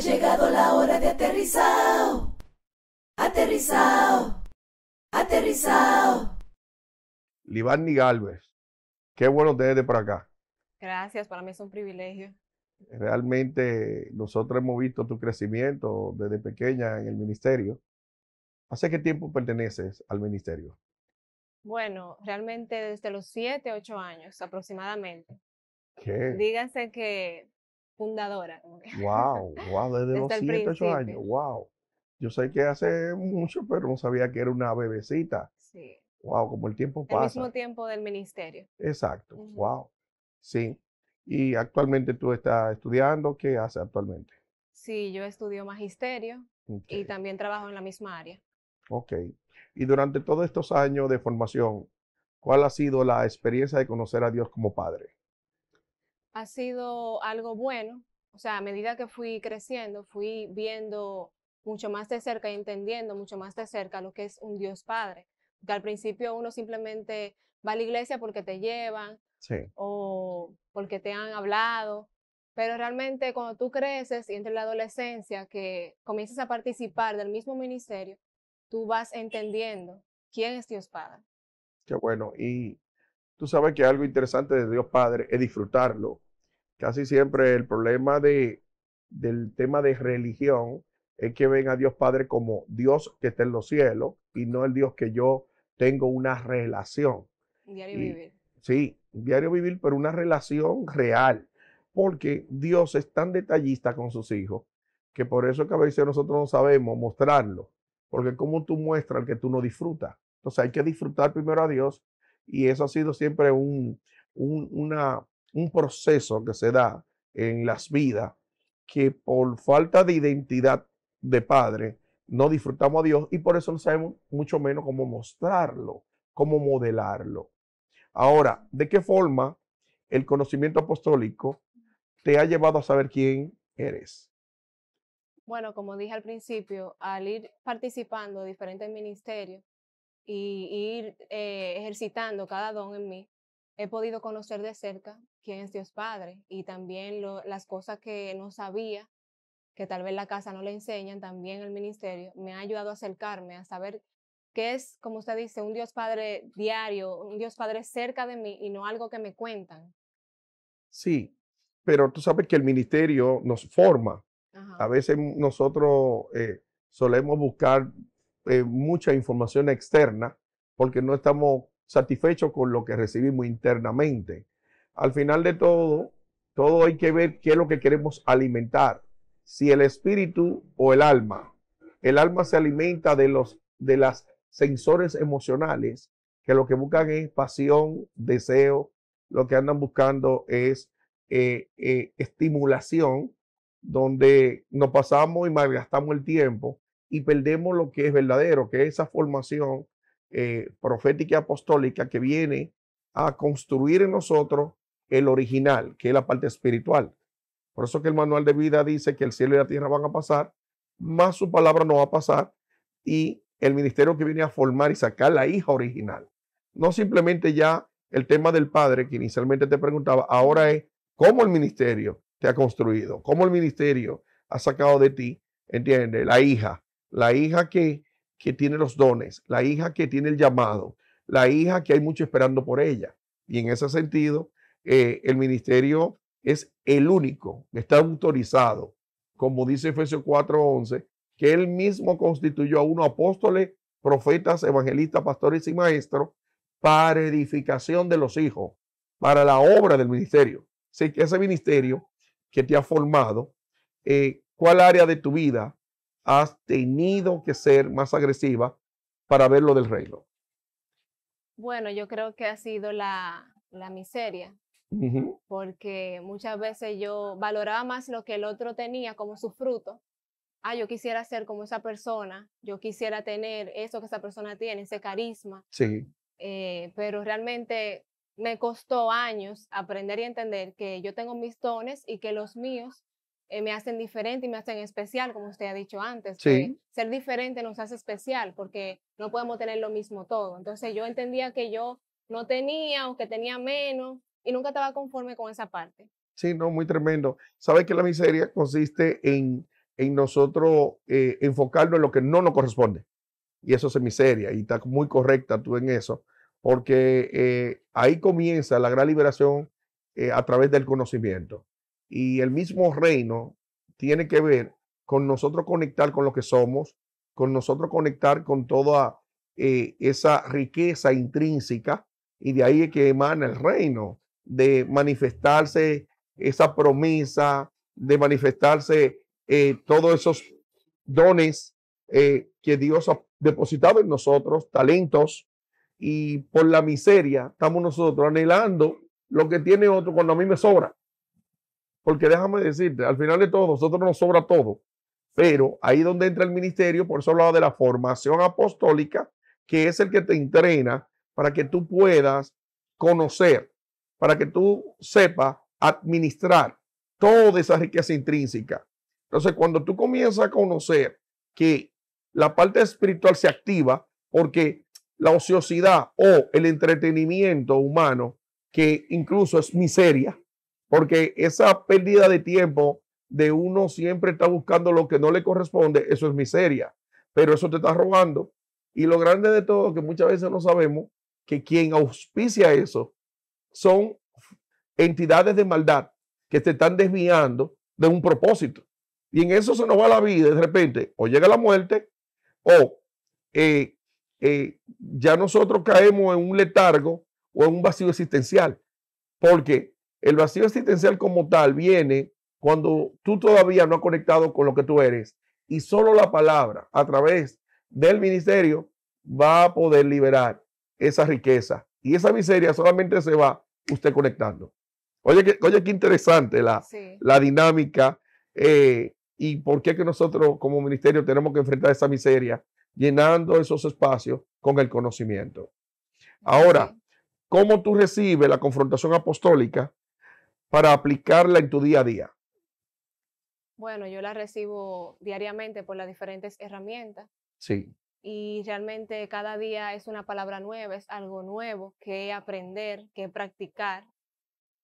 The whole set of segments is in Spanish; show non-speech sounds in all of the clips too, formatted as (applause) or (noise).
Ha llegado la hora de aterrizar, Aterrizado. Aterrizado. Livani Galvez, qué bueno tenerte por acá. Gracias, para mí es un privilegio. Realmente nosotros hemos visto tu crecimiento desde pequeña en el ministerio. ¿Hace qué tiempo perteneces al ministerio? Bueno, realmente desde los 7, 8 años aproximadamente. ¿Qué? Díganse que fundadora. Wow, wow, desde, los 7, años. Wow. Yo sé que hace mucho, pero no sabía que era una bebecita. Sí. Wow, como el tiempo pasa. El mismo tiempo del ministerio. Exacto. Wow. Sí. Y actualmente tú estás estudiando, ¿qué haces actualmente? Sí, yo estudio magisterio y también trabajo en la misma área. Ok. Y durante todos estos años de formación, ¿cuál ha sido la experiencia de conocer a Dios como Padre? ha sido algo bueno. O sea, a medida que fui creciendo, fui viendo mucho más de cerca y entendiendo mucho más de cerca lo que es un Dios Padre. Porque al principio uno simplemente va a la iglesia porque te llevan o porque te han hablado. Pero realmente cuando tú creces y entre la adolescencia, que comienzas a participar del mismo ministerio, tú vas entendiendo quién es Dios Padre. Qué bueno. Y Tú sabes que algo interesante de Dios Padre es disfrutarlo. Casi siempre el problema de, del tema de religión es que ven a Dios Padre como Dios que está en los cielos y no el Dios que yo tengo una relación. Diario vivir. Sí, diario vivir, pero una relación real. Porque Dios es tan detallista con sus hijos que por eso a veces nosotros no sabemos mostrarlo. Porque como tú muestras el que tú no disfrutas. Entonces hay que disfrutar primero a Dios y eso ha sido siempre un, proceso que se da en las vidas que por falta de identidad de padre no disfrutamos a Dios y por eso no sabemos mucho menos cómo mostrarlo, cómo modelarlo. Ahora, ¿de qué forma el conocimiento apostólico te ha llevado a saber quién eres? Bueno, como dije al principio, al ir participando de diferentes ministerios, y, ir eh, ejercitando cada don en mí, he podido conocer de cerca quién es Dios Padre y también las cosas que no sabía, que tal vez la casa no le enseñan, también el ministerio, me ha ayudado a acercarme, a saber qué es, como usted dice, un Dios Padre diario, un Dios Padre cerca de mí y no algo que me cuentan. Sí, pero tú sabes que el ministerio nos forma. A veces nosotros eh, solemos buscar eh, mucha información externa porque no estamos satisfechos con lo que recibimos internamente. Al final de todo, todo hay que ver qué es lo que queremos alimentar, si el espíritu o el alma. El alma se alimenta de los de las sensores emocionales que lo que buscan es pasión, deseo, lo que andan buscando es eh, eh, estimulación, donde nos pasamos y malgastamos el tiempo y perdemos lo que es verdadero, que es esa formación eh, profética y apostólica que viene a construir en nosotros el original, que es la parte espiritual. Por eso que el manual de vida dice que el cielo y la tierra van a pasar, más su palabra no va a pasar y el ministerio que viene a formar y sacar la hija original. No simplemente ya el tema del padre que inicialmente te preguntaba, ahora es cómo el ministerio te ha construido, cómo el ministerio ha sacado de ti, entiende, la hija, la hija que, que tiene los dones, la hija que tiene el llamado, la hija que hay mucho esperando por ella. Y en ese sentido, eh, el ministerio es el único está autorizado, como dice Efesios 4:11, que él mismo constituyó a uno apóstoles, profetas, evangelistas, pastores y maestros para edificación de los hijos, para la obra del ministerio. Así que ese ministerio que te ha formado, eh, ¿cuál área de tu vida has tenido que ser más agresiva para ver lo del reino? Bueno, yo creo que ha sido la, la miseria, porque muchas veces yo valoraba más lo que el otro tenía como su fruto. Ah, yo quisiera ser como esa persona, yo quisiera tener eso que esa persona tiene, ese carisma. Sí. Eh, pero realmente me costó años aprender y entender que yo tengo mis dones y que los míos eh, me hacen diferente y me hacen especial, como usted ha dicho antes. ser diferente nos hace especial porque no podemos tener lo mismo todo. Entonces yo entendía que yo no tenía o que tenía menos y nunca estaba conforme con esa parte. Sí, no, muy tremendo. Sabes que la miseria consiste en, en nosotros eh, enfocarnos en lo que no nos corresponde. Y eso es miseria y está muy correcta tú en eso, porque eh, ahí comienza la gran liberación eh, a través del conocimiento y el mismo reino tiene que ver con nosotros conectar con lo que somos, con nosotros conectar con toda eh, esa riqueza intrínseca y de ahí es que emana el reino, de manifestarse esa promesa, de manifestarse eh, todos esos dones eh, que Dios ha depositado en nosotros, talentos, y por la miseria estamos nosotros anhelando lo que tiene otro cuando a mí me sobra. Porque déjame decirte, al final de todo, nosotros nos sobra todo. Pero ahí donde entra el ministerio, por eso hablaba de la formación apostólica, que es el que te entrena para que tú puedas conocer, para que tú sepas administrar toda esa riqueza intrínseca. Entonces, cuando tú comienzas a conocer que la parte espiritual se activa, porque la ociosidad o el entretenimiento humano, que incluso es miseria, porque esa pérdida de tiempo de uno siempre está buscando lo que no le corresponde, eso es miseria, pero eso te está robando. Y lo grande de todo, que muchas veces no sabemos, que quien auspicia eso son entidades de maldad que te están desviando de un propósito. Y en eso se nos va la vida de repente, o llega la muerte, o eh, eh, ya nosotros caemos en un letargo o en un vacío existencial, porque el vacío existencial como tal viene cuando tú todavía no has conectado con lo que tú eres y solo la palabra a través del ministerio va a poder liberar esa riqueza y esa miseria solamente se va usted conectando. Oye, que, oye, qué interesante la, dinámica eh, y por qué que nosotros como ministerio tenemos que enfrentar esa miseria llenando esos espacios con el conocimiento. Ahora, ¿cómo tú recibes la confrontación apostólica para aplicarla en tu día a día? Bueno, yo la recibo diariamente por las diferentes herramientas. Sí. Y realmente cada día es una palabra nueva, es algo nuevo que aprender, que practicar.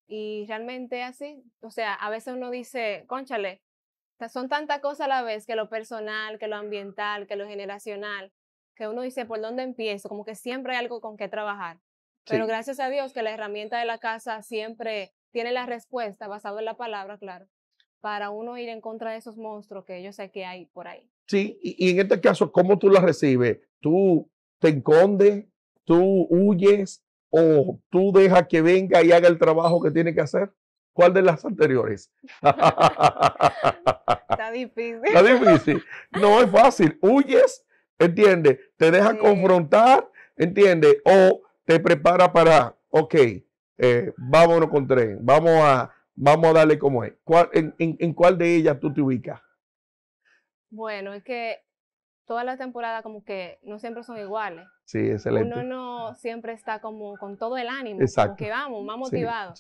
Y realmente así, o sea, a veces uno dice, conchale, son tantas cosas a la vez que lo personal, que lo ambiental, que lo generacional, que uno dice, ¿por dónde empiezo? Como que siempre hay algo con qué trabajar. Pero gracias a Dios que la herramienta de la casa siempre tiene la respuesta, basado en la palabra, claro, para uno ir en contra de esos monstruos que yo sé que hay por ahí. Sí, y, en este caso, ¿cómo tú la recibes? ¿Tú te encondes? ¿Tú huyes? ¿O tú dejas que venga y haga el trabajo que tiene que hacer? ¿Cuál de las anteriores? (laughs) Está difícil. Está difícil. No es fácil. Huyes, ¿entiendes? Te deja confrontar, ¿entiendes? O te prepara para, ok, eh, vámonos con tres, vamos a, vamos a darle como es. en, en, cuál de ellas tú te ubicas? Bueno, es que todas las temporadas como que no siempre son iguales. Sí, Uno no siempre está como con todo el ánimo, Exacto. como que vamos, más motivado.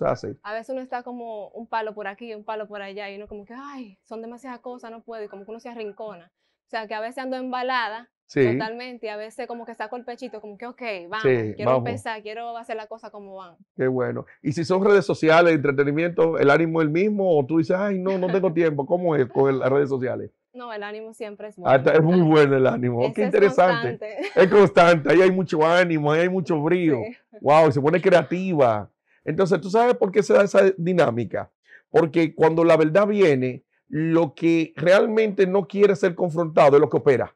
A veces uno está como un palo por aquí, un palo por allá, y uno como que, ay, son demasiadas cosas, no puedo, y como que uno se arrincona. O sea, que a veces ando embalada Sí. Totalmente, a veces como que saco el pechito, como que, ok, vamos, quiero empezar, quiero hacer la cosa como van. Qué bueno. Y si son redes sociales, entretenimiento, ¿el ánimo es el mismo? ¿O tú dices, ay, no, no tengo tiempo? ¿Cómo es con las redes sociales? No, el ánimo siempre es ah, bueno. es muy bueno el ánimo. Oh, qué interesante. Es constante. Ahí hay mucho ánimo, ahí hay (laughs) mucho brío. wow, y se pone creativa. Entonces, ¿tú sabes por qué se da esa dinámica? Porque cuando la verdad viene, lo que realmente no quiere ser confrontado es lo que opera.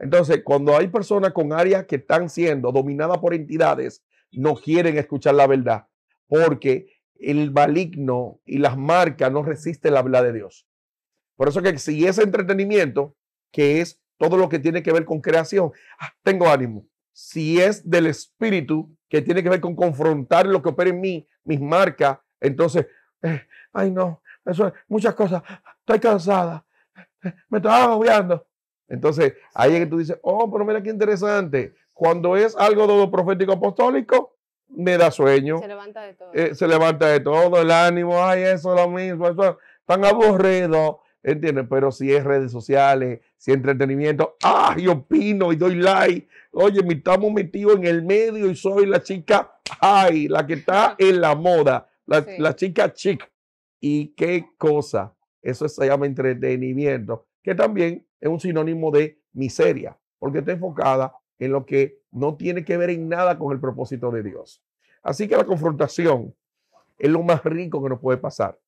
Entonces, cuando hay personas con áreas que están siendo dominadas por entidades, no quieren escuchar la verdad, porque el maligno y las marcas no resisten la verdad de Dios. Por eso que si ese entretenimiento, que es todo lo que tiene que ver con creación, ah, tengo ánimo. Si es del espíritu, que tiene que ver con confrontar lo que opera en mí, mis marcas, entonces, eh, ay no, eso es muchas cosas, estoy cansada, me estaba agobiando. Entonces, ahí es que tú dices, oh, pero mira qué interesante. Cuando es algo de profético apostólico, me da sueño. Se levanta de todo. Eh, se levanta de todo, el ánimo, ay, eso es lo mismo, eso tan aburrido, ¿entiendes? Pero si es redes sociales, si es entretenimiento, ¡ay! ¡ah! yo opino y doy like. Oye, me estamos metido en el medio y soy la chica ¡ay! la que está (laughs) en la moda, la, la chica chic. ¿Y qué cosa? Eso se llama entretenimiento, que también es un sinónimo de miseria, porque está enfocada en lo que no tiene que ver en nada con el propósito de Dios. Así que la confrontación es lo más rico que nos puede pasar.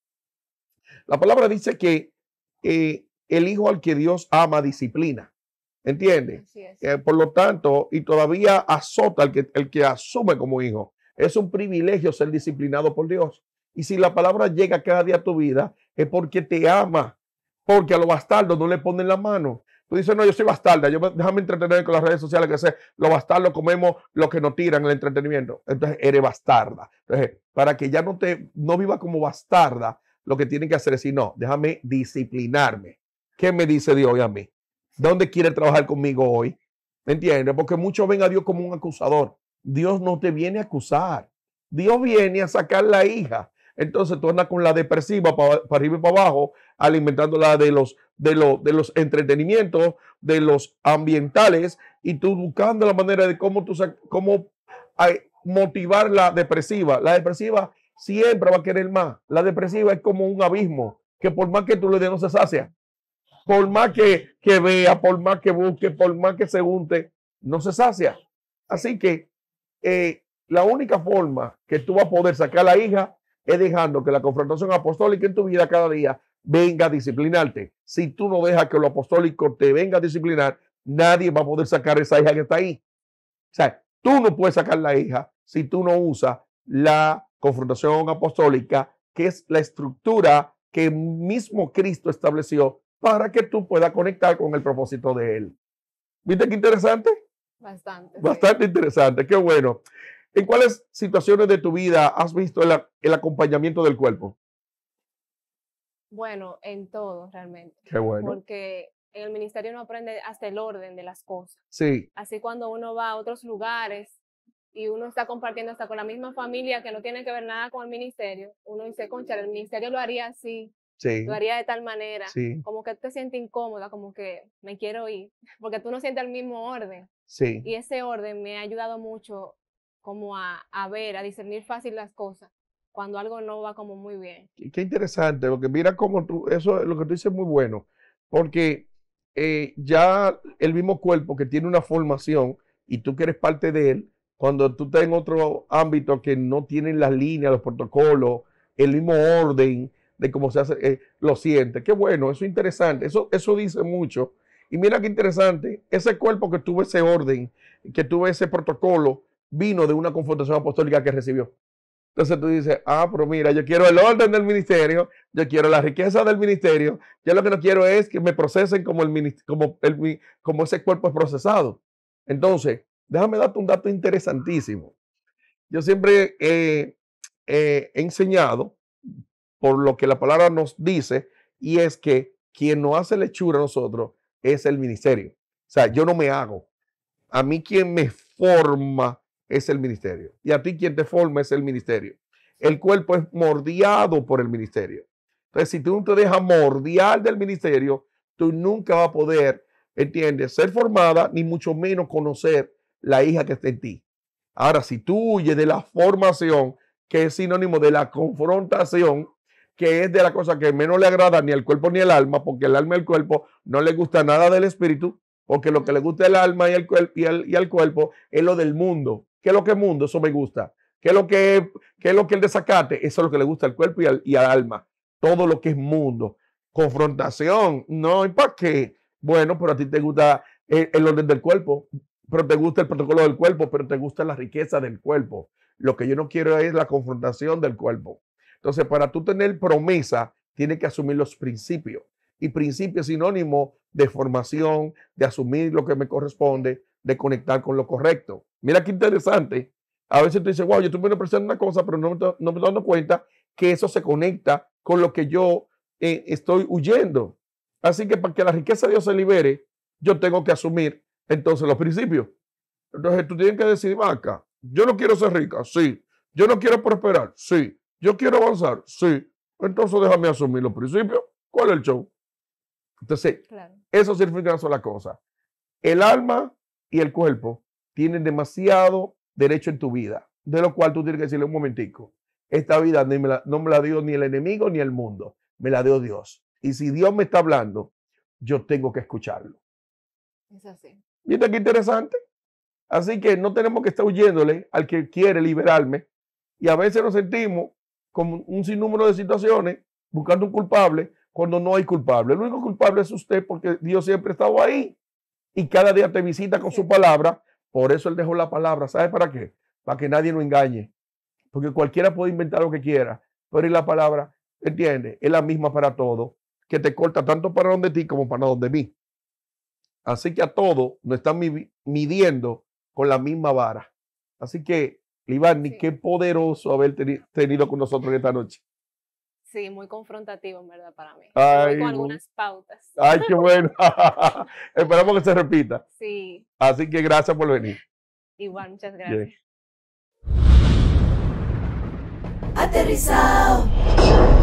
La palabra dice que eh, el hijo al que Dios ama disciplina. ¿Entiendes? Eh, por lo tanto, y todavía azota al que, el que asume como hijo. Es un privilegio ser disciplinado por Dios. Y si la palabra llega cada día a tu vida, es porque te ama porque a los bastardos no le ponen la mano. Tú dices, no, yo soy bastarda, yo, déjame entretener con las redes sociales, que sé, los bastardos comemos lo que nos tiran en el entretenimiento. Entonces, eres bastarda. Entonces, para que ya no te, no viva como bastarda, lo que tienen que hacer es decir, no, déjame disciplinarme. ¿Qué me dice Dios hoy a mí? ¿Dónde quiere trabajar conmigo hoy? ¿Me entiendes? Porque muchos ven a Dios como un acusador. Dios no te viene a acusar. Dios viene a sacar la hija entonces tú andas con la depresiva para, arriba y para abajo, alimentándola de los, de, de los entretenimientos, de los ambientales, y tú buscando la manera de cómo, tú, cómo motivar la depresiva. La depresiva siempre va a querer más. La depresiva es como un abismo, que por más que tú le des no se sacia. Por más que, que vea, por más que busque, por más que se unte, no se sacia. Así que eh, la única forma que tú vas a poder sacar a la hija es dejando que la confrontación apostólica en tu vida cada día venga a disciplinarte. Si tú no dejas que lo apostólico te venga a disciplinar, nadie va a poder sacar esa hija que está ahí. O sea, tú no puedes sacar la hija si tú no usas la confrontación apostólica, que es la estructura que mismo Cristo estableció para que tú puedas conectar con el propósito de Él. ¿Viste qué interesante? Bastante. Bastante interesante, qué bueno. ¿En cuáles situaciones de tu vida has visto el, acompañamiento del cuerpo? Bueno, en todo realmente. Qué bueno. Porque en el ministerio uno aprende hasta el orden de las cosas. Sí. Así cuando uno va a otros lugares y uno está compartiendo hasta con la misma familia que no tiene que ver nada con el ministerio, uno dice, concha, el ministerio lo haría así, Sí. Lo haría de tal manera. Como que te sientes incómoda, como que me quiero ir. (laughs) Porque tú no sientes el mismo orden. Sí. Y ese orden me ha ayudado mucho como a, ver, a discernir fácil las cosas cuando algo no va como muy bien. Qué, interesante, porque mira como tú, eso es lo que tú dices muy bueno, porque eh, ya el mismo cuerpo que tiene una formación y tú que eres parte de él, cuando tú estás en otro ámbito que no tienen las líneas, los protocolos, el mismo orden de cómo se hace, eh, lo siente. Qué bueno, eso es interesante, eso, eso dice mucho. Y mira qué interesante, ese cuerpo que tuvo ese orden, que tuvo ese protocolo, vino de una confrontación apostólica que recibió. Entonces tú dices, ah, pero mira, yo quiero el orden del ministerio, yo quiero la riqueza del ministerio, yo lo que no quiero es que me procesen como, el, como, como ese cuerpo es procesado. Entonces, déjame darte un dato interesantísimo. Yo siempre he enseñado, por lo que la palabra nos dice, y es que quien nos hace lechura a nosotros es el ministerio. O sea, yo no me hago. A mí quien me forma es el ministerio. Y a ti quien te forma es el ministerio. El cuerpo es mordiado por el ministerio. Entonces, si tú no te dejas mordiar del ministerio, tú nunca vas a poder, ¿entiendes?, ser formada, ni mucho menos conocer la hija que está en ti. Ahora, si tú huyes de la formación, que es sinónimo de la confrontación, que es de la cosa que menos le agrada ni al cuerpo ni al alma, porque el alma y el cuerpo no le gusta nada del espíritu, porque lo que le gusta al alma y y al cuerpo es lo del mundo. ¿Qué es lo que es mundo? Eso me gusta. ¿Qué es lo que, qué es lo que el desacate? Eso es lo que le gusta al cuerpo y al, alma. Todo lo que es mundo. Confrontación. No, ¿y por qué? Bueno, pero a ti te gusta el, el orden del cuerpo, pero te gusta el protocolo del cuerpo, pero te gusta la riqueza del cuerpo. Lo que yo no quiero es la confrontación del cuerpo. Entonces, para tú tener promesa, tienes que asumir los principios. Y principio es sinónimo de formación, de asumir lo que me corresponde, de conectar con lo correcto. Mira qué interesante. A veces te dices, wow, yo estoy apreciando una cosa, pero no me, estoy dando cuenta que eso se conecta con lo que yo eh, estoy huyendo. Así que para que la riqueza de Dios se libere, yo tengo que asumir entonces los principios. Entonces tú tienes que decir, acá, yo no quiero ser rica, sí. Yo no quiero prosperar, sí. Yo quiero avanzar, sí. Entonces déjame asumir los principios. ¿Cuál es el show? Entonces, claro. eso significa una sola cosa. El alma y el cuerpo tienes demasiado derecho en tu vida, de lo cual tú tienes que decirle un momentico, esta vida no me, la, dio ni el enemigo ni el mundo, me la dio Dios. Y si Dios me está hablando, yo tengo que escucharlo. Es así. ¿Y qué interesante? Así que no tenemos que estar huyéndole al que quiere liberarme. Y a veces nos sentimos con un sinnúmero de situaciones buscando un culpable cuando no hay culpable. El único culpable es usted porque Dios siempre ha estado ahí y cada día te visita con su palabra por eso Él dejó la palabra. ¿Sabe para qué? Para que nadie lo engañe. Porque cualquiera puede inventar lo que quiera, pero la palabra, ¿entiendes? Es la misma para todo, que te corta tanto para donde ti como para donde mí. Así que a todo nos están midiendo con la misma vara. Así que, Iván, qué poderoso haber tenido con nosotros esta noche. Sí, muy confrontativo, en verdad, para mí. con algunas pautas. Ay, qué bueno. (laughs) (laughs) Esperamos que se repita. Sí. Así que gracias por venir. Igual, muchas gracias. Aterrizado.